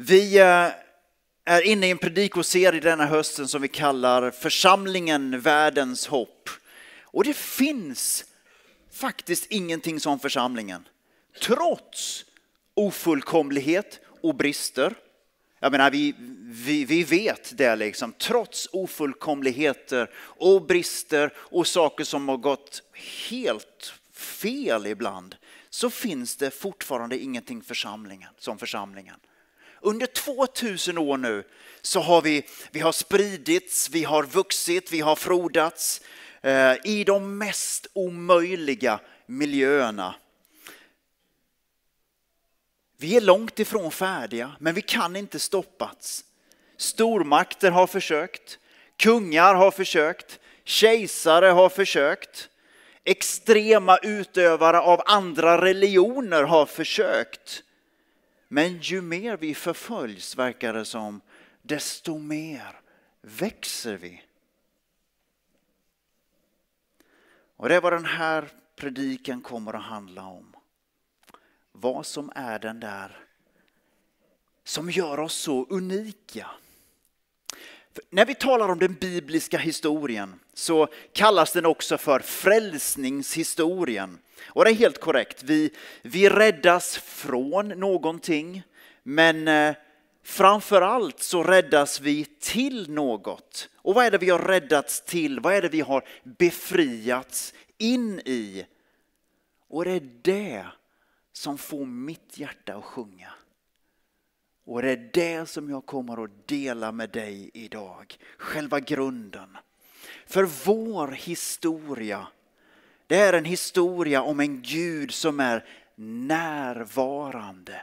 Vi eh, är inne i en predikoserie denna hösten som vi kallar Församlingen världens hopp. Och det finns faktiskt ingenting som församlingen. Trots ofullkomlighet och brister. Jag menar, vi, vi, vi vet det liksom. Trots ofullkomligheter och brister och saker som har gått helt fel ibland så finns det fortfarande ingenting församlingen, som församlingen. Under 2000 år nu så har vi, vi har spridits, vi har vuxit, vi har frodats eh, i de mest omöjliga miljöerna. Vi är långt ifrån färdiga, men vi kan inte stoppas. Stormakter har försökt, kungar har försökt, kejsare har försökt, extrema utövare av andra religioner har försökt. Men ju mer vi förföljs, verkar det som, desto mer växer vi. Och det är vad den här predikan kommer att handla om. Vad som är den där som gör oss så unika när vi talar om den bibliska historien så kallas den också för frälsningshistorien. Och det är helt korrekt, vi, vi räddas från någonting, men eh, framförallt så räddas vi till något. Och vad är det vi har räddats till? Vad är det vi har befriats in i? Och det är det som får mitt hjärta att sjunga. Och det är det som jag kommer att dela med dig idag, själva grunden. För vår historia, det är en historia om en Gud som är närvarande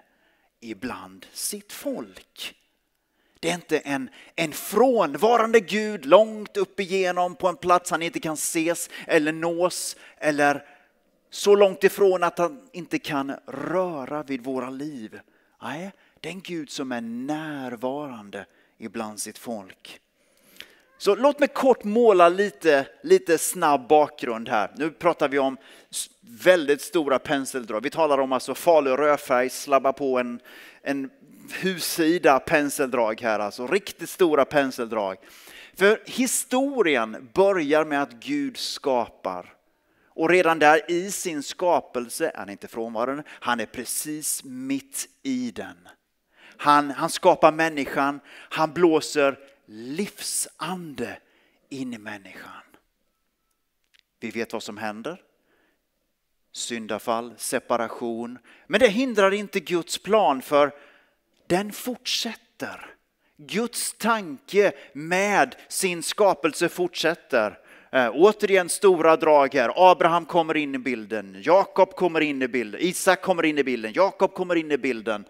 ibland sitt folk. Det är inte en, en frånvarande Gud långt upp igenom på en plats han inte kan ses eller nås eller så långt ifrån att han inte kan röra vid våra liv. Nej, den Gud som är närvarande ibland sitt folk. Så låt mig kort måla lite, lite snabb bakgrund här. Nu pratar vi om väldigt stora penseldrag. Vi talar om alltså Falu rödfärg, slabba på en, en hussida penseldrag här, alltså riktigt stora penseldrag. För historien börjar med att Gud skapar. Och redan där i sin skapelse han är inte frånvarande, han är precis mitt i den han, han skapar människan, han blåser livsande in i människan. Vi vet vad som händer. Syndafall, separation. Men det hindrar inte Guds plan för den fortsätter. Guds tanke med sin skapelse fortsätter. Eh, återigen stora drag här. Abraham kommer in i bilden, Jakob kommer in i bilden, Isak kommer in i bilden, Jakob kommer in i bilden.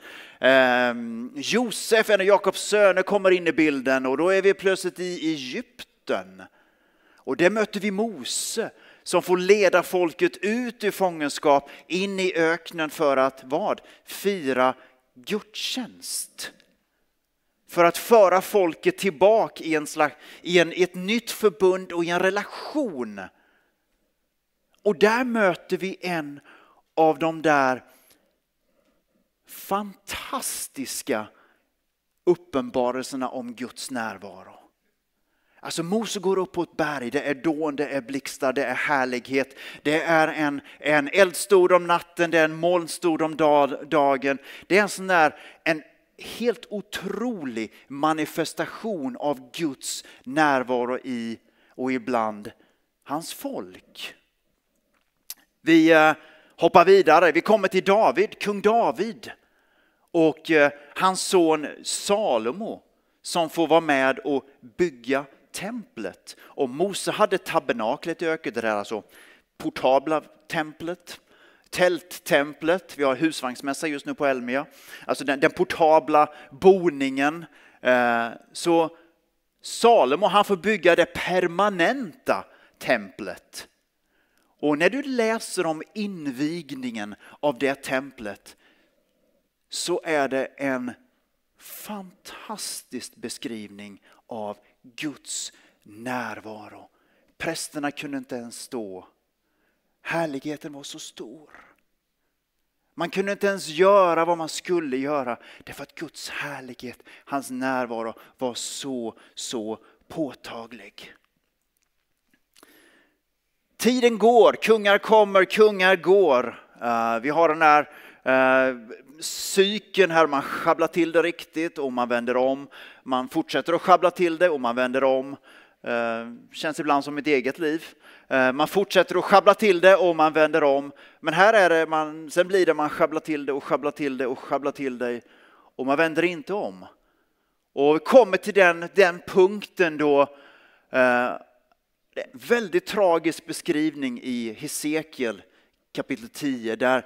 Ehm, Josef, en av Jakobs söner, kommer in i bilden och då är vi plötsligt i Egypten. Och där möter vi Mose som får leda folket ut ur fångenskap in i öknen för att vad? Fira gudstjänst. För att föra folket tillbaka i, en slags, i, en, i ett nytt förbund och i en relation. Och där möter vi en av de där fantastiska uppenbarelserna om Guds närvaro. Alltså Mose går upp på ett berg, det är dån, det är blixtar, det är härlighet. Det är en, en eld om natten, det är en moln om dag, dagen. Det är en sån där, en helt otrolig manifestation av Guds närvaro i och ibland hans folk. Vi eh, hoppa vidare. Vi kommer till David, kung David och eh, hans son Salomo som får vara med och bygga templet. Och Mose hade tabernaklet i öket, det där alltså portabla templet, tälttemplet, vi har husvagnsmässa just nu på Elmia, alltså den, den portabla boningen. Eh, så Salomo han får bygga det permanenta templet och när du läser om invigningen av det templet så är det en fantastisk beskrivning av Guds närvaro. Prästerna kunde inte ens stå. Härligheten var så stor. Man kunde inte ens göra vad man skulle göra därför att Guds härlighet, hans närvaro var så, så påtaglig. Tiden går, kungar kommer, kungar går. Eh, vi har den här eh, cykeln här, man sjabblar till det riktigt och man vänder om. Man fortsätter att sjabbla till det och man vänder om. Eh, känns ibland som mitt eget liv. Man fortsätter att sjabbla till det och man vänder om. Men här är det, man, sen blir det man sjabblar till det och sjabblar till det och sjabblar till det och man vänder inte om. Och vi kommer till den, den punkten då väldigt tragisk beskrivning i Hesekiel kapitel 10 där,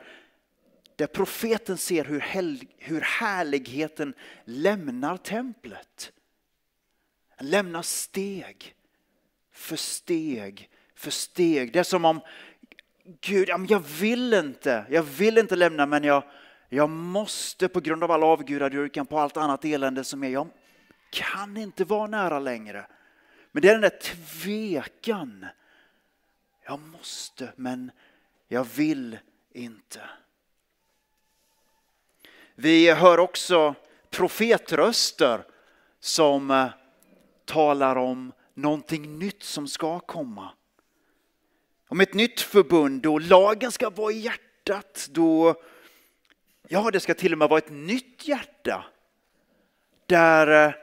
där profeten ser hur, hel, hur härligheten lämnar templet. Den lämnar steg för steg för steg. Det är som om Gud, jag vill inte, jag vill inte lämna men jag, jag måste på grund av all avgudadyrkan på allt annat elände som är. Jag kan inte vara nära längre. Men det är den där tvekan. Jag måste, men jag vill inte. Vi hör också profetröster som eh, talar om någonting nytt som ska komma. Om ett nytt förbund då lagen ska vara i hjärtat, då ja, det ska till och med vara ett nytt hjärta. Där eh,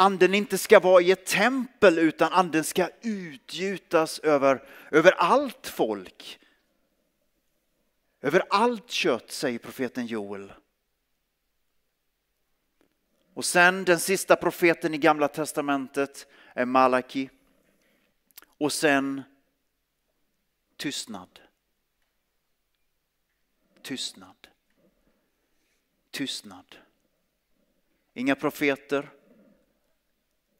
anden inte ska vara i ett tempel utan anden ska utgjutas över, över allt folk. Över allt kött, säger profeten Joel. Och sen den sista profeten i Gamla Testamentet är Malaki. Och sen tystnad. Tystnad. Tystnad. Inga profeter,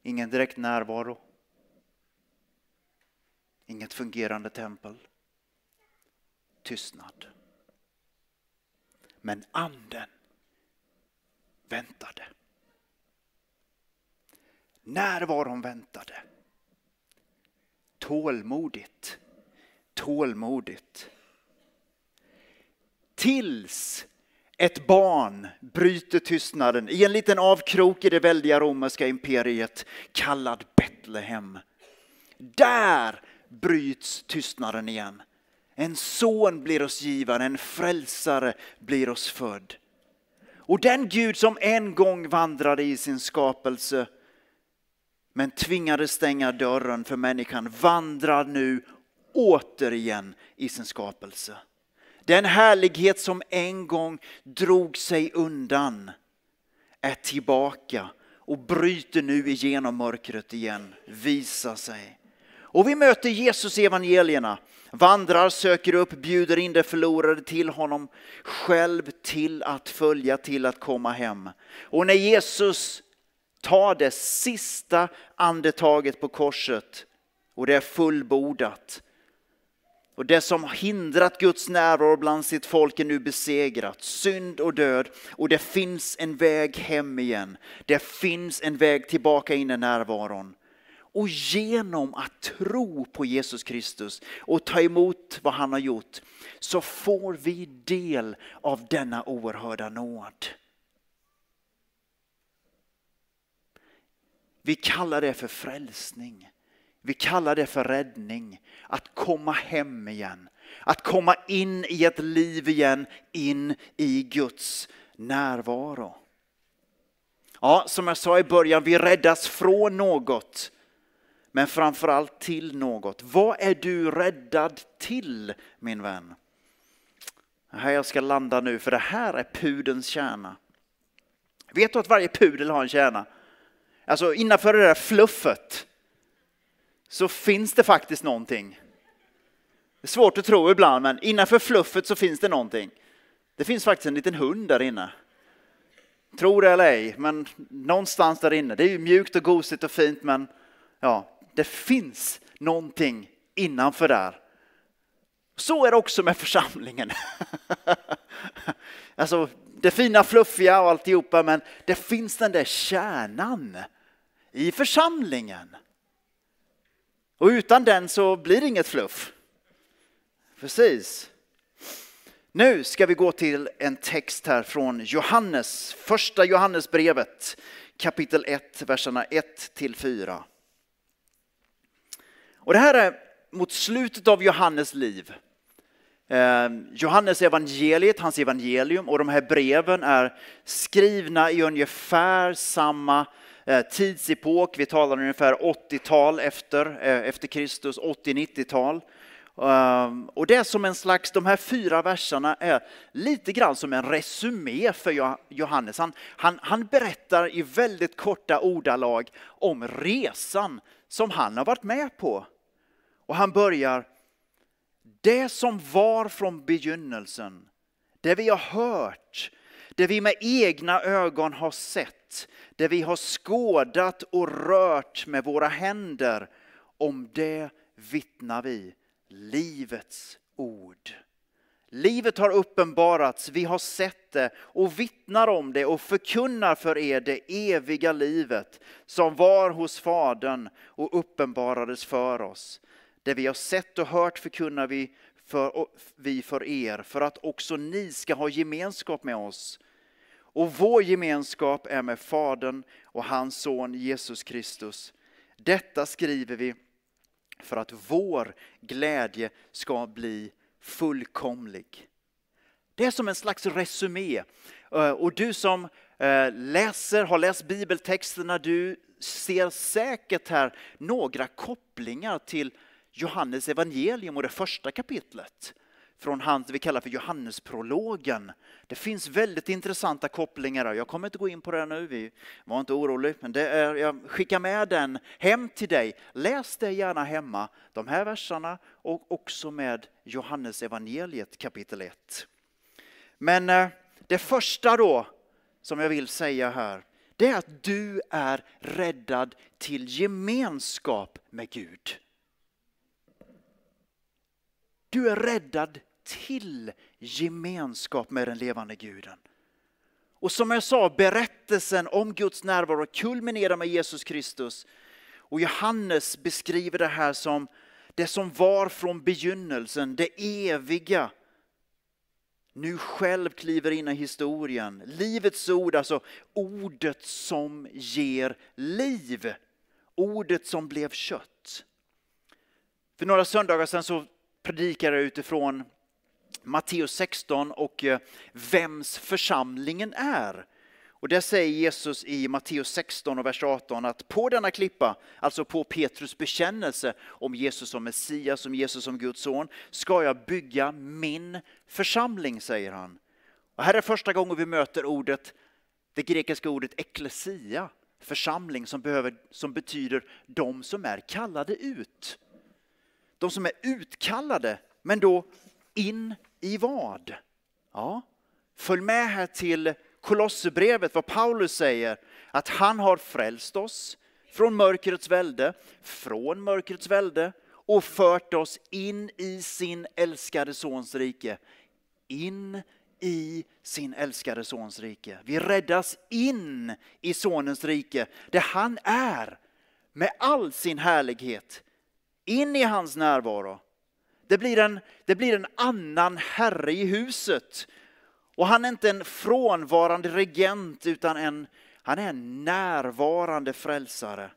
Ingen direkt närvaro. Inget fungerande tempel. Tystnad. Men anden väntade. Närvaron väntade. Tålmodigt. Tålmodigt. Tills ett barn bryter tystnaden i en liten avkrok i det väldiga romerska imperiet kallad Betlehem. Där bryts tystnaden igen. En son blir oss givare, en frälsare blir oss född. Och den Gud som en gång vandrade i sin skapelse men tvingades stänga dörren för människan vandrar nu återigen i sin skapelse. Den härlighet som en gång drog sig undan är tillbaka och bryter nu igenom mörkret igen, visar sig. Och vi möter Jesus i evangelierna, vandrar, söker upp, bjuder in det förlorade till honom, själv till att följa, till att komma hem. Och när Jesus tar det sista andetaget på korset och det är fullbordat, och det som hindrat Guds närvaro bland sitt folk är nu besegrat. Synd och död. Och det finns en väg hem igen. Det finns en väg tillbaka in i närvaron. Och genom att tro på Jesus Kristus och ta emot vad han har gjort så får vi del av denna oerhörda nåd. Vi kallar det för frälsning. Vi kallar det för räddning, att komma hem igen. Att komma in i ett liv igen, in i Guds närvaro. Ja, som jag sa i början, vi räddas från något, men framförallt till något. Vad är du räddad till, min vän? Här jag ska landa nu, för det här är pudens kärna. Vet du att varje pudel har en kärna? Alltså innanför det där fluffet så finns det faktiskt någonting. Det är svårt att tro ibland, men innanför fluffet så finns det någonting. Det finns faktiskt en liten hund där inne. Tror det eller ej, men någonstans där inne. Det är ju mjukt och gosigt och fint, men ja, det finns någonting innanför där. Så är det också med församlingen. alltså, det fina fluffiga och alltihopa, men det finns den där kärnan i församlingen. Och utan den så blir det inget fluff. Precis. Nu ska vi gå till en text här från Johannes, första Johannesbrevet kapitel 1, verserna 1 till 4. Och det här är mot slutet av Johannes liv. Eh, Johannes evangeliet, hans evangelium och de här breven är skrivna i ungefär samma Eh, tidsepok. Vi talar ungefär 80-tal efter, eh, efter Kristus, 80-90-tal. Ehm, och det är som en slags, de här fyra verserna är lite grann som en resumé för Johannes. Han, han, han berättar i väldigt korta ordalag om resan som han har varit med på. Och han börjar, det som var från begynnelsen, det vi har hört, det vi med egna ögon har sett, sett, det vi har skådat och rört med våra händer, om det vittnar vi livets ord. Livet har uppenbarats, vi har sett det och vittnar om det och förkunnar för er det eviga livet som var hos Fadern och uppenbarades för oss. Det vi har sett och hört förkunnar vi för, vi för er för att också ni ska ha gemenskap med oss och vår gemenskap är med Fadern och hans son Jesus Kristus. Detta skriver vi för att vår glädje ska bli fullkomlig. Det är som en slags resumé. Eh, och du som eh, läser, har läst bibeltexterna, du ser säkert här några kopplingar till Johannes evangelium och det första kapitlet från han vi kallar för Johannesprologen. Det finns väldigt intressanta kopplingar och Jag kommer inte gå in på det nu, vi var inte orolig, men det är, jag skickar med den hem till dig. Läs det gärna hemma, de här verserna och också med Johannes evangeliet kapitel 1. Men eh, det första då som jag vill säga här, det är att du är räddad till gemenskap med Gud. Du är räddad till gemenskap med den levande guden. Och som jag sa, berättelsen om Guds närvaro kulminerar med Jesus Kristus. Och Johannes beskriver det här som det som var från begynnelsen, det eviga. Nu själv kliver in i historien. Livets ord, alltså ordet som ger liv. Ordet som blev kött. För några söndagar sedan så predikade jag utifrån Matteus 16 och eh, vems församlingen är. Och där säger Jesus i Matteus 16 och vers 18 att på denna klippa, alltså på Petrus bekännelse om Jesus som Messias, om Jesus som Guds son, ska jag bygga min församling, säger han. Och här är första gången vi möter ordet, det grekiska ordet eklesia, församling som, behöver, som betyder de som är kallade ut. De som är utkallade, men då in i vad? Ja, följ med här till Kolosserbrevet, vad Paulus säger, att han har frälst oss från mörkrets välde, från mörkrets välde och fört oss in i sin älskade sons rike. In i sin älskade sons rike. Vi räddas in i sonens rike, där han är med all sin härlighet. In i hans närvaro. Det blir, en, det blir en annan herre i huset. Och han är inte en frånvarande regent, utan en, han är en närvarande frälsare.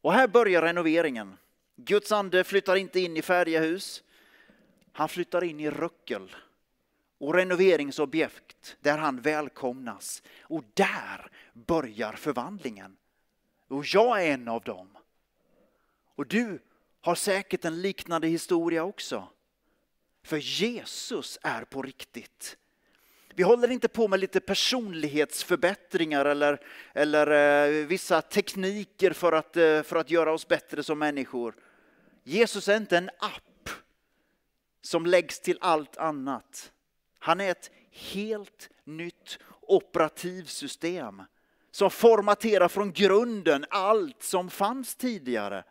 Och här börjar renoveringen. Guds ande flyttar inte in i färdiga hus. Han flyttar in i röckel och renoveringsobjekt där han välkomnas. Och där börjar förvandlingen. Och jag är en av dem. Och du har säkert en liknande historia också. För Jesus är på riktigt. Vi håller inte på med lite personlighetsförbättringar eller, eller eh, vissa tekniker för att, eh, för att göra oss bättre som människor. Jesus är inte en app som läggs till allt annat. Han är ett helt nytt operativsystem som formaterar från grunden allt som fanns tidigare.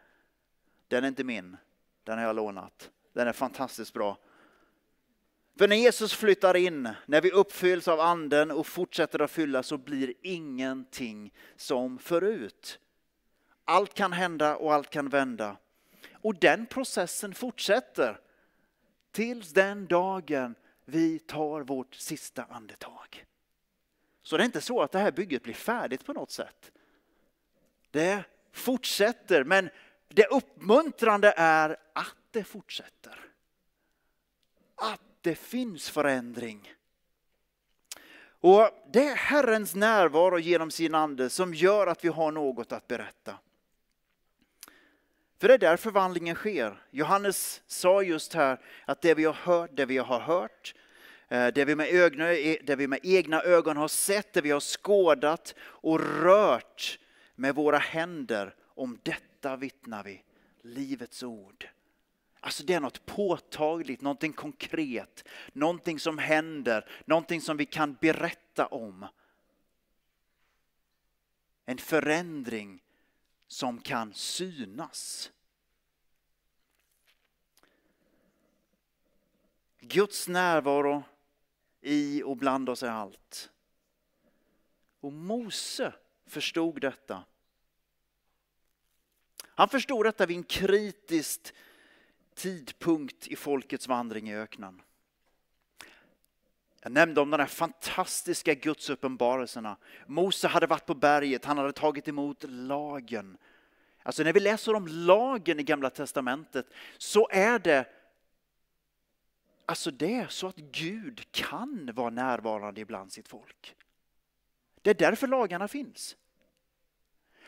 Den är inte min, den har jag lånat. Den är fantastiskt bra. För när Jesus flyttar in, när vi uppfylls av anden och fortsätter att fylla så blir ingenting som förut. Allt kan hända och allt kan vända. Och den processen fortsätter tills den dagen vi tar vårt sista andetag. Så det är inte så att det här bygget blir färdigt på något sätt. Det fortsätter, men det uppmuntrande är att det fortsätter. Att det finns förändring. Och Det är Herrens närvaro genom sin ande som gör att vi har något att berätta. För det är där förvandlingen sker. Johannes sa just här att det vi har hört, det vi har hört, eh, det vi med, ögna, e-, det vi med egna ögon har sett, det vi har skådat och rört med våra händer, om detta vittnar vi, Livets ord. Alltså det är något påtagligt, någonting konkret, någonting som händer, någonting som vi kan berätta om. En förändring som kan synas. Guds närvaro i och bland oss är allt. Och Mose förstod detta. Han förstod detta vid en kritisk tidpunkt i folkets vandring i öknen. Jag nämnde om de här fantastiska gudsuppenbarelserna. Mose hade varit på berget, han hade tagit emot lagen. Alltså när vi läser om lagen i Gamla Testamentet så är det alltså det är så att Gud kan vara närvarande ibland sitt folk. Det är därför lagarna finns.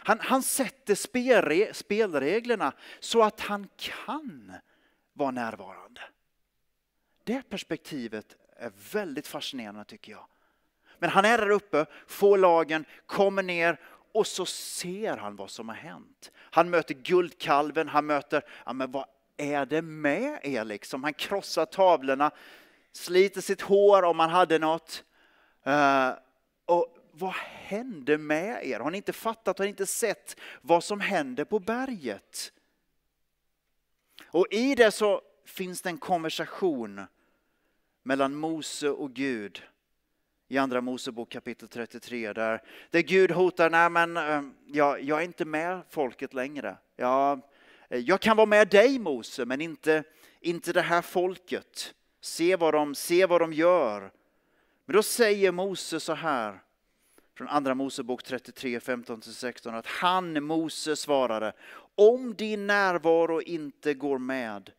Han, han sätter spelre, spelreglerna så att han kan vara närvarande. Det perspektivet är väldigt fascinerande tycker jag. Men han är där uppe, får lagen, kommer ner och så ser han vad som har hänt. Han möter guldkalven, han möter, ja men vad är det med er liksom? Han krossar tavlorna, sliter sitt hår om han hade något. Uh, och vad hände med er? Har ni inte fattat, har ni inte sett vad som händer på berget? Och i det så finns det en konversation mellan Mose och Gud i Andra Mosebok kapitel 33 där, där Gud hotar, nej men ehm, jag, jag är inte med folket längre. Jag, eh, jag kan vara med dig Mose, men inte, inte det här folket. Se vad, de, se vad de gör. Men då säger Mose så här, från Andra Mosebok 33, 15-16 att han, Mose, svarade om din närvaro inte går med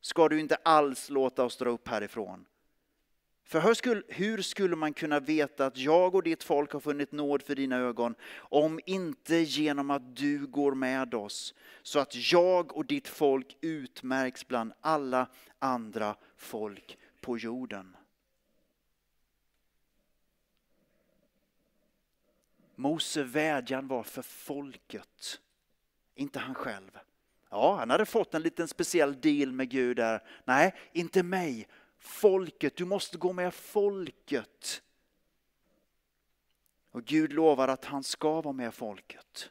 ska du inte alls låta oss dra upp härifrån. För hur skulle, hur skulle man kunna veta att jag och ditt folk har funnit nåd för dina ögon om inte genom att du går med oss så att jag och ditt folk utmärks bland alla andra folk på jorden? Mose vädjan var för folket, inte han själv. Ja, han hade fått en liten speciell deal med Gud där. Nej, inte mig, folket. Du måste gå med folket. Och Gud lovar att han ska vara med folket.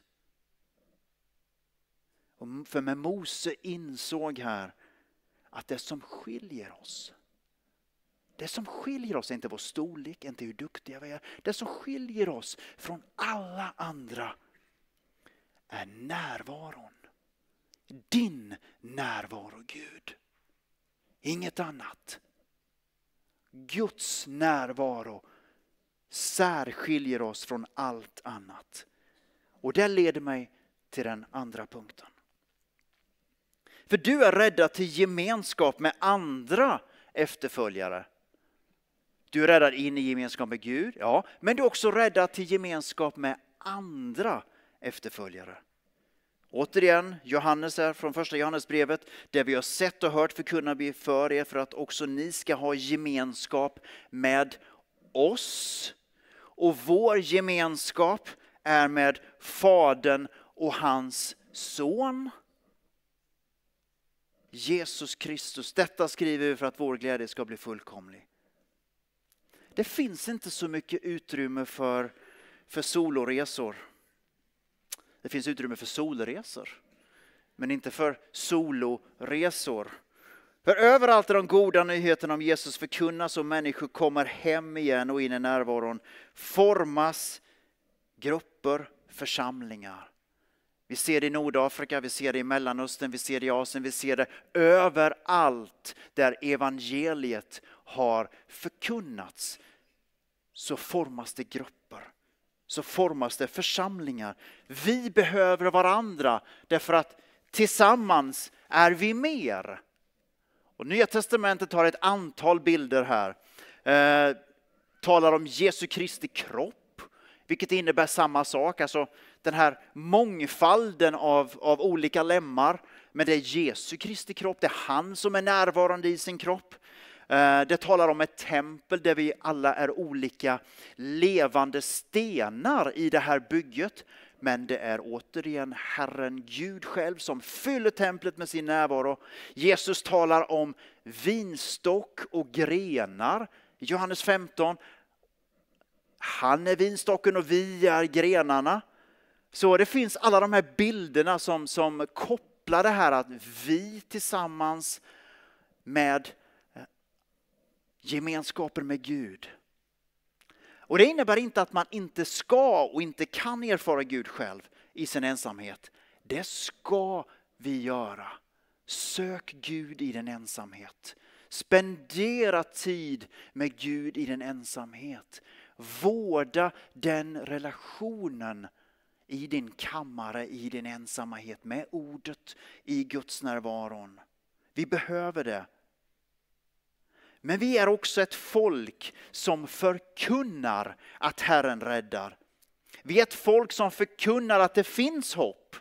för med Mose insåg här att det som skiljer oss det som skiljer oss är inte vår storlek, inte hur duktiga vi är. Det som skiljer oss från alla andra är närvaron. Din närvaro, Gud. Inget annat. Guds närvaro särskiljer oss från allt annat. Och det leder mig till den andra punkten. För du är räddad till gemenskap med andra efterföljare. Du är räddad in i gemenskap med Gud, ja, men du är också räddad till gemenskap med andra efterföljare. Återigen, Johannes här från första Johannesbrevet, där vi har sett och hört förkunna vi för er för att också ni ska ha gemenskap med oss. Och vår gemenskap är med Fadern och hans son. Jesus Kristus. Detta skriver vi för att vår glädje ska bli fullkomlig det finns inte så mycket utrymme för, för soloresor. Det finns utrymme för solresor, men inte för soloresor. För överallt där de goda nyheterna om Jesus förkunnas och människor kommer hem igen och in i närvaron formas grupper, församlingar. Vi ser det i Nordafrika, vi ser det i Mellanöstern, vi ser det i Asien, vi ser det överallt där evangeliet har förkunnats så formas det grupper, så formas det församlingar. Vi behöver varandra därför att tillsammans är vi mer. Och Nya testamentet har ett antal bilder här. Eh, talar om Jesu Kristi kropp, vilket innebär samma sak, alltså den här mångfalden av, av olika lemmar. Men det är Jesu Kristi kropp, det är han som är närvarande i sin kropp. Eh, det talar om ett tempel där vi alla är olika levande stenar i det här bygget. Men det är återigen Herren Gud själv som fyller templet med sin närvaro. Jesus talar om vinstock och grenar. I Johannes 15. Han är vinstocken och vi är grenarna. Så det finns alla de här bilderna som, som kopplar det här att vi tillsammans med gemenskapen med Gud. Och Det innebär inte att man inte ska och inte kan erfara Gud själv i sin ensamhet. Det ska vi göra. Sök Gud i din ensamhet. Spendera tid med Gud i din ensamhet. Vårda den relationen i din kammare, i din ensamhet, med ordet, i Guds närvaron. Vi behöver det men vi är också ett folk som förkunnar att Herren räddar. Vi är ett folk som förkunnar att det finns hopp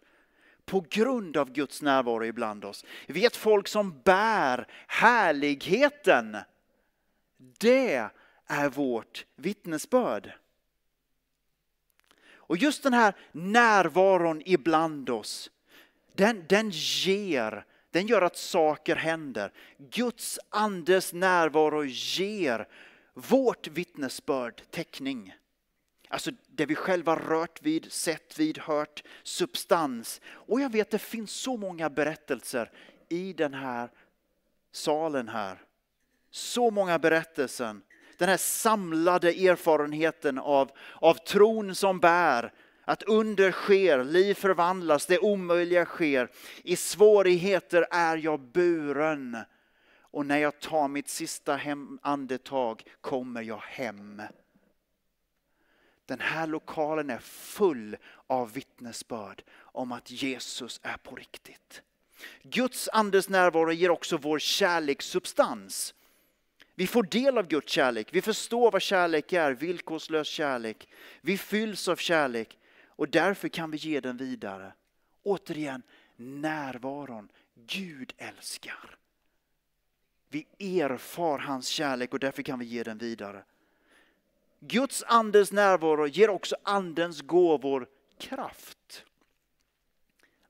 på grund av Guds närvaro ibland oss. Vi är ett folk som bär härligheten. Det är vårt vittnesbörd. Och just den här närvaron ibland oss, den, den ger den gör att saker händer. Guds andes närvaro ger vårt vittnesbörd täckning. Alltså det vi själva rört vid, sett vid, hört, substans. Och jag vet det finns så många berättelser i den här salen här. Så många berättelser. Den här samlade erfarenheten av, av tron som bär, att under sker, liv förvandlas, det omöjliga sker. I svårigheter är jag buren. Och när jag tar mitt sista hem, andetag kommer jag hem. Den här lokalen är full av vittnesbörd om att Jesus är på riktigt. Guds andes närvaro ger också vår kärlek substans. Vi får del av Guds kärlek, vi förstår vad kärlek är, villkorslös kärlek. Vi fylls av kärlek. Och därför kan vi ge den vidare. Återigen, närvaron. Gud älskar. Vi erfar hans kärlek och därför kan vi ge den vidare. Guds andes närvaro ger också andens gåvor kraft.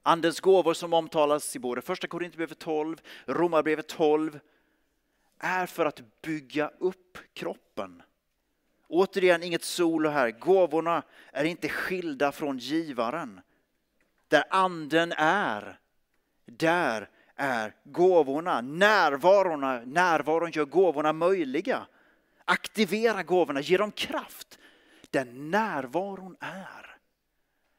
Andens gåvor som omtalas i både första Korintierbrevet 12, Romarbrevet 12 är för att bygga upp kroppen. Återigen inget solo här. Gåvorna är inte skilda från givaren. Där anden är, där är gåvorna. Närvarorna, närvaron gör gåvorna möjliga. Aktivera gåvorna, ge dem kraft. Där närvaron är,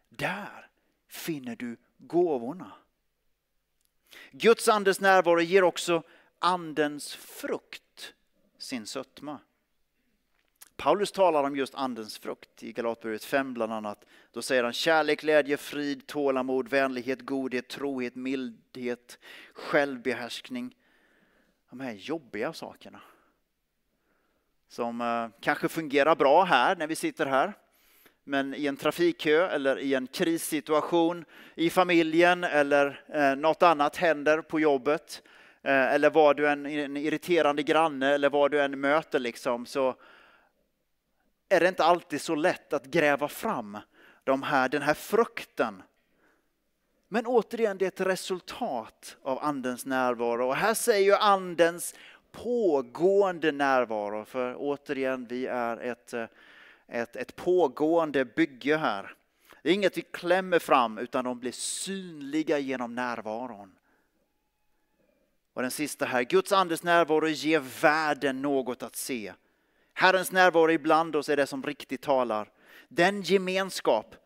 där finner du gåvorna. Guds andes närvaro ger också andens frukt sin sötma. Paulus talar om just andens frukt i Galaterbrevet 5 bland annat. Då säger han kärlek, glädje, frid, tålamod, vänlighet, godhet, trohet, mildhet, självbehärskning. De här jobbiga sakerna. Som eh, kanske fungerar bra här när vi sitter här. Men i en trafikkö eller i en krissituation i familjen eller eh, något annat händer på jobbet. Eh, eller var du en, en irriterande granne eller vad du än möter liksom så är det inte alltid så lätt att gräva fram de här, den här frukten. Men återigen, det är ett resultat av Andens närvaro. Och här säger ju Andens pågående närvaro, för återigen, vi är ett, ett, ett pågående bygge här. Det är inget vi klämmer fram, utan de blir synliga genom närvaron. Och den sista här, Guds andes närvaro ger världen något att se. Herrens närvaro ibland oss är det som riktigt talar. Den gemenskap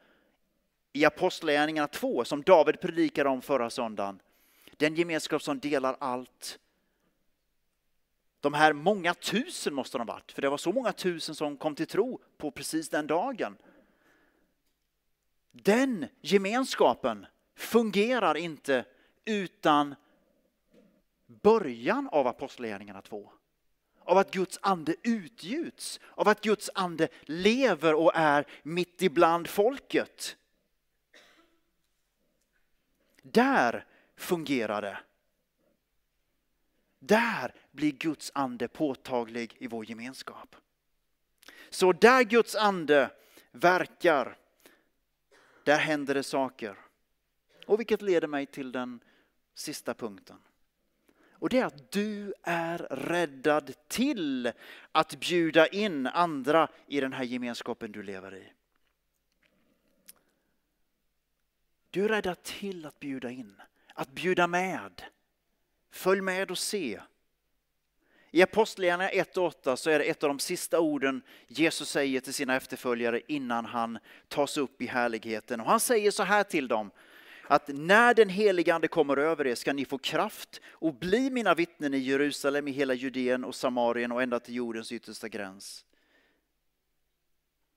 i Apostlagärningarna 2 som David predikade om förra söndagen. Den gemenskap som delar allt. De här många tusen måste de varit, för det var så många tusen som kom till tro på precis den dagen. Den gemenskapen fungerar inte utan början av Apostlagärningarna 2 av att Guds ande utgjuts, av att Guds ande lever och är mitt ibland folket. Där fungerar det. Där blir Guds ande påtaglig i vår gemenskap. Så där Guds ande verkar, där händer det saker. Och vilket leder mig till den sista punkten. Och det är att du är räddad till att bjuda in andra i den här gemenskapen du lever i. Du är räddad till att bjuda in, att bjuda med. Följ med och se. I Apostlagärningarna 1.8 så är det ett av de sista orden Jesus säger till sina efterföljare innan han tas upp i härligheten. Och han säger så här till dem att när den helige Ande kommer över er ska ni få kraft och bli mina vittnen i Jerusalem, i hela Judeen och Samarien och ända till jordens yttersta gräns.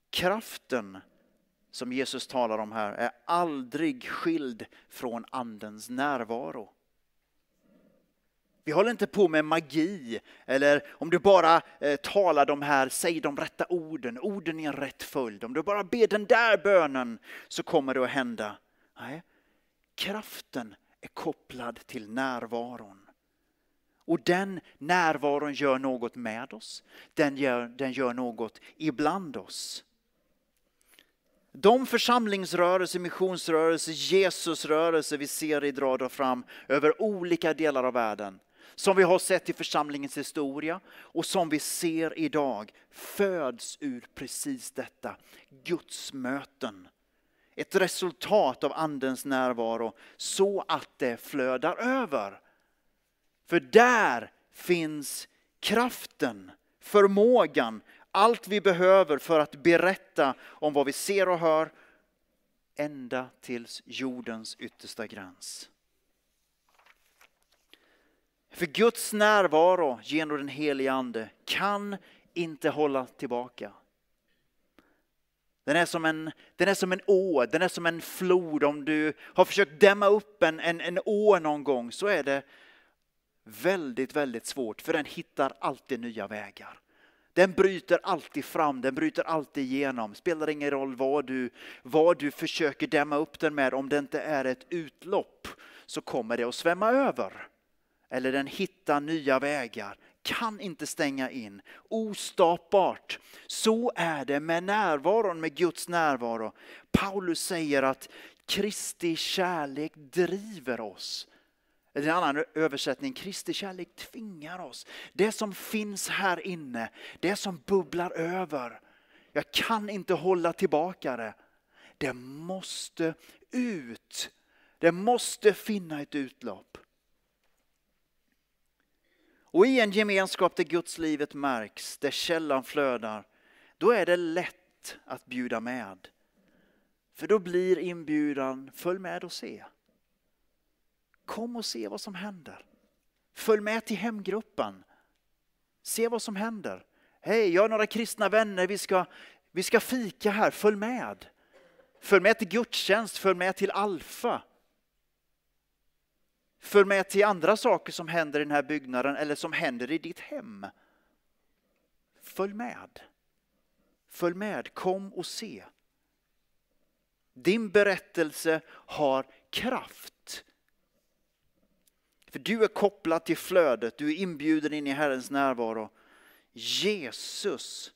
Kraften som Jesus talar om här är aldrig skild från Andens närvaro. Vi håller inte på med magi eller om du bara eh, talar de här, säg de rätta orden, orden i en rätt följd. Om du bara ber den där bönen så kommer det att hända. Nej, kraften är kopplad till närvaron. Och den närvaron gör något med oss. Den gör, den gör något ibland oss. De församlingsrörelser, missionsrörelser, Jesusrörelser vi ser i drar fram över olika delar av världen, som vi har sett i församlingens historia och som vi ser idag, föds ur precis detta, Guds möten ett resultat av Andens närvaro så att det flödar över. För där finns kraften, förmågan, allt vi behöver för att berätta om vad vi ser och hör ända tills jordens yttersta gräns. För Guds närvaro genom den helige Ande kan inte hålla tillbaka. Den är, som en, den är som en å, den är som en flod. Om du har försökt dämma upp en, en, en å någon gång så är det väldigt, väldigt svårt för den hittar alltid nya vägar. Den bryter alltid fram, den bryter alltid igenom. Spelar ingen roll vad du, vad du försöker dämma upp den med, om det inte är ett utlopp så kommer det att svämma över. Eller den hittar nya vägar kan inte stänga in. Ostoppbart. Så är det med närvaron, med Guds närvaro. Paulus säger att Kristi kärlek driver oss. Eller en annan översättning, Kristi kärlek tvingar oss. Det som finns här inne, det som bubblar över. Jag kan inte hålla tillbaka det. Det måste ut. Det måste finna ett utlopp och i en gemenskap där Guds livet märks, där källan flödar, då är det lätt att bjuda med. För då blir inbjudan följ med och se. Kom och se vad som händer. Följ med till hemgruppen. Se vad som händer. Hej, jag har några kristna vänner, vi ska, vi ska fika här, följ med. Följ med till gudstjänst, följ med till Alfa för med till andra saker som händer i den här byggnaden eller som händer i ditt hem. Följ med. Följ med, kom och se. Din berättelse har kraft. För du är kopplad till flödet, du är inbjuden in i Herrens närvaro. Jesus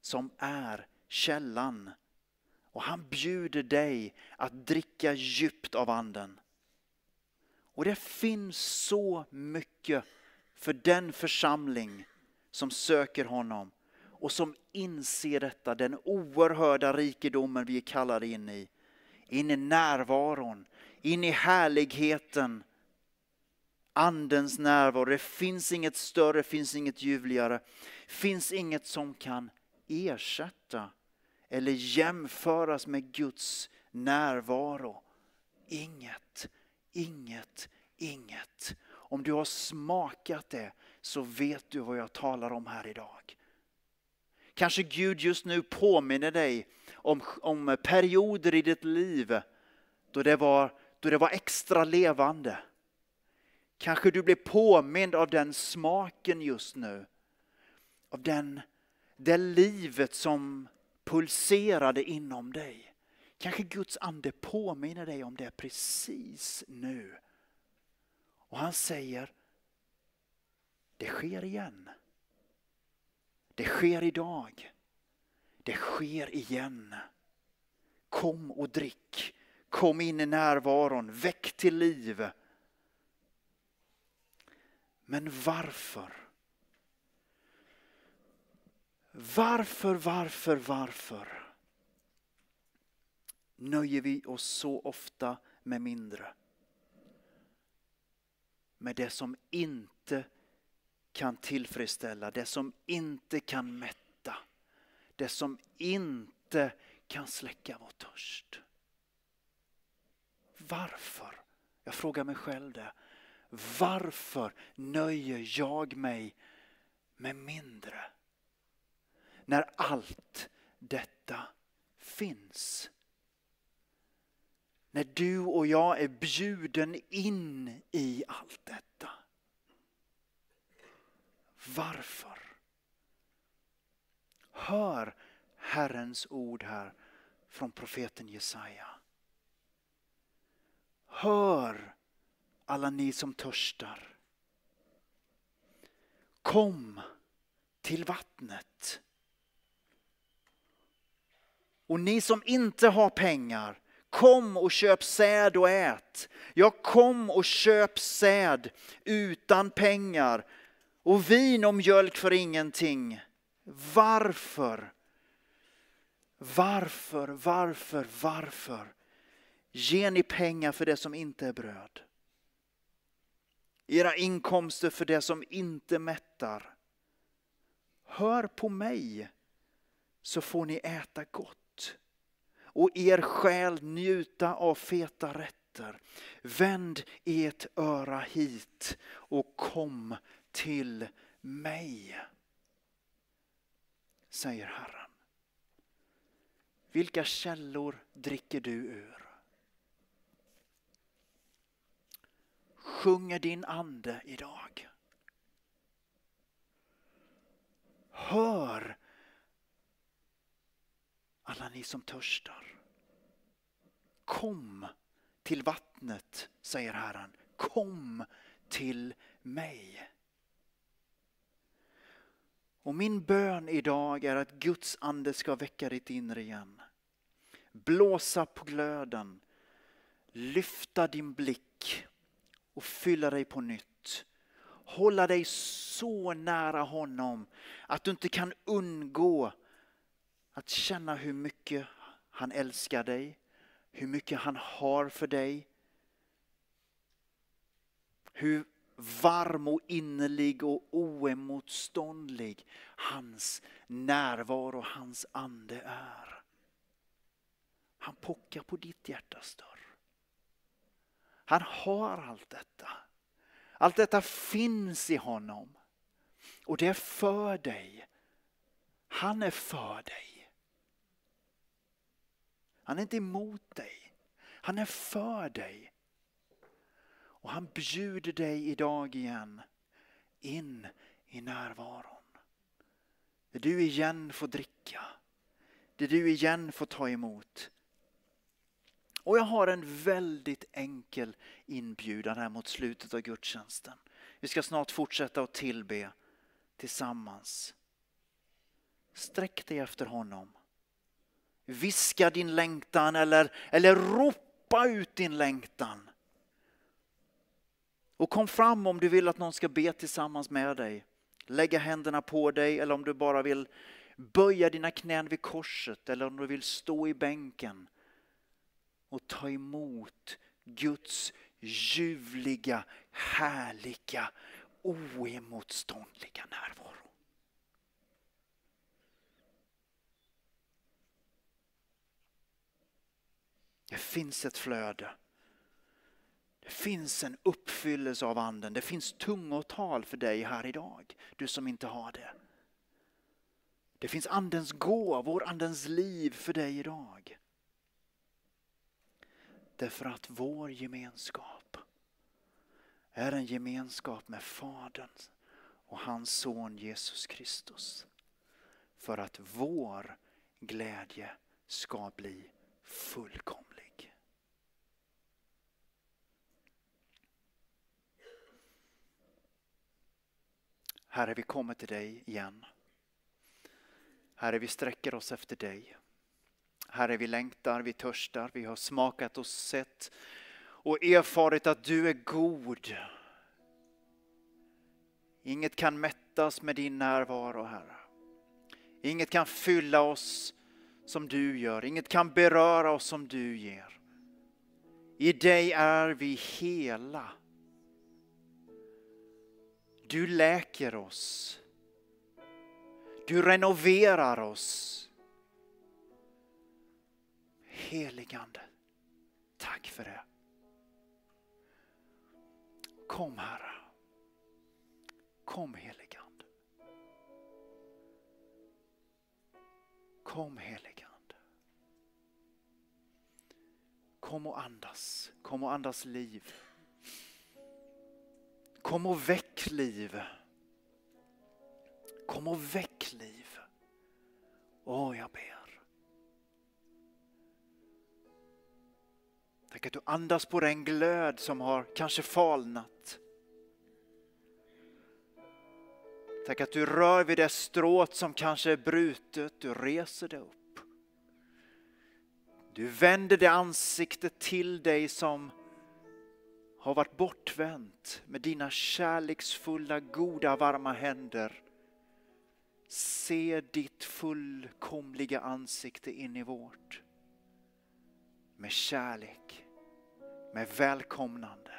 som är källan. Och han bjuder dig att dricka djupt av anden. Och det finns så mycket för den församling som söker honom och som inser detta, den oerhörda rikedomen vi är kallade in i. In i närvaron, in i härligheten, andens närvaro. Det finns inget större, finns inget ljuvligare. Det finns inget som kan ersätta eller jämföras med Guds närvaro. Inget inget, inget. Om du har smakat det så vet du vad jag talar om här idag. Kanske Gud just nu påminner dig om, om perioder i ditt liv då det, var, då det var extra levande. Kanske du blir påmind av den smaken just nu. Av den, det livet som pulserade inom dig. Kanske Guds ande påminner dig om det precis nu. Och han säger, det sker igen. Det sker idag. Det sker igen. Kom och drick. Kom in i närvaron. Väck till liv. Men varför? Varför, varför, varför? nöjer vi oss så ofta med mindre. Med det som inte kan tillfredsställa, det som inte kan mätta, det som inte kan släcka vår törst. Varför? Jag frågar mig själv det. Varför nöjer jag mig med mindre? När allt detta finns. När du och jag är bjuden in i allt detta. Varför? Hör Herrens ord här från profeten Jesaja. Hör alla ni som törstar. Kom till vattnet. Och ni som inte har pengar, Kom och köp säd och ät. Jag kom och köp säd utan pengar och vin och mjölk för ingenting. Varför? Varför, varför, varför ger ni pengar för det som inte är bröd? Era inkomster för det som inte mättar. Hör på mig så får ni äta gott och er själ njuta av feta rätter. Vänd ert öra hit och kom till mig, säger Herren. Vilka källor dricker du ur? Sjunger din ande idag? Hör alla ni som törstar. Kom till vattnet, säger Herren. Kom till mig. Och min bön idag är att Guds ande ska väcka ditt inre igen. Blåsa på glöden, lyfta din blick och fylla dig på nytt. Hålla dig så nära honom att du inte kan undgå att känna hur mycket han älskar dig, hur mycket han har för dig. Hur varm och innerlig och oemotståndlig hans närvaro, hans ande är. Han pockar på ditt hjärtas dörr. Han har allt detta. Allt detta finns i honom. Och det är för dig. Han är för dig. Han är inte emot dig. Han är för dig. Och han bjuder dig idag igen in i närvaron. Där du igen får dricka. Där du igen får ta emot. Och jag har en väldigt enkel inbjudan här mot slutet av gudstjänsten. Vi ska snart fortsätta att tillbe tillsammans. Sträck dig efter honom. Viska din längtan eller, eller ropa ut din längtan. Och kom fram om du vill att någon ska be tillsammans med dig. Lägga händerna på dig eller om du bara vill böja dina knän vid korset eller om du vill stå i bänken och ta emot Guds ljuvliga, härliga, oemotståndliga närvaro. Det finns ett flöde. Det finns en uppfyllelse av anden. Det finns tungotal för dig här idag, du som inte har det. Det finns andens gåvor, andens liv för dig idag. Därför att vår gemenskap är en gemenskap med Fadern och hans son Jesus Kristus. För att vår glädje ska bli fullkomlig. Herre, vi kommer till dig igen. Herre, vi sträcker oss efter dig. Herre, vi längtar, vi törstar, vi har smakat och sett och erfarit att du är god. Inget kan mättas med din närvaro, Herre. Inget kan fylla oss som du gör, inget kan beröra oss som du ger. I dig är vi hela. Du läker oss. Du renoverar oss. Heligande, tack för det. Kom Herre. Kom heligande. Kom heligande. Kom och andas. Kom och andas liv. Kom och väck liv. Kom och väck liv. Åh, jag ber. Tänk att du andas på den glöd som har kanske falnat. Tänk att du rör vid det stråt som kanske är brutet, du reser det upp. Du vänder det ansikte till dig som har varit bortvänt med dina kärleksfulla, goda, varma händer. Se ditt fullkomliga ansikte in i vårt. Med kärlek, med välkomnande.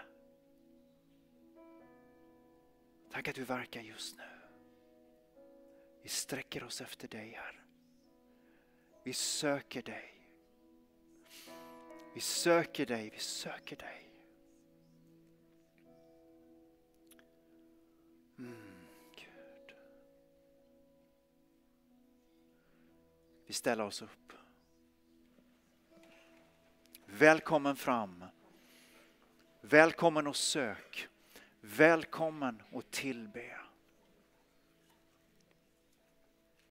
Tack att du verkar just nu. Vi sträcker oss efter dig, här. Vi söker dig. Vi söker dig, vi söker dig. ställa oss upp. Välkommen fram. Välkommen och sök. Välkommen och tillbe.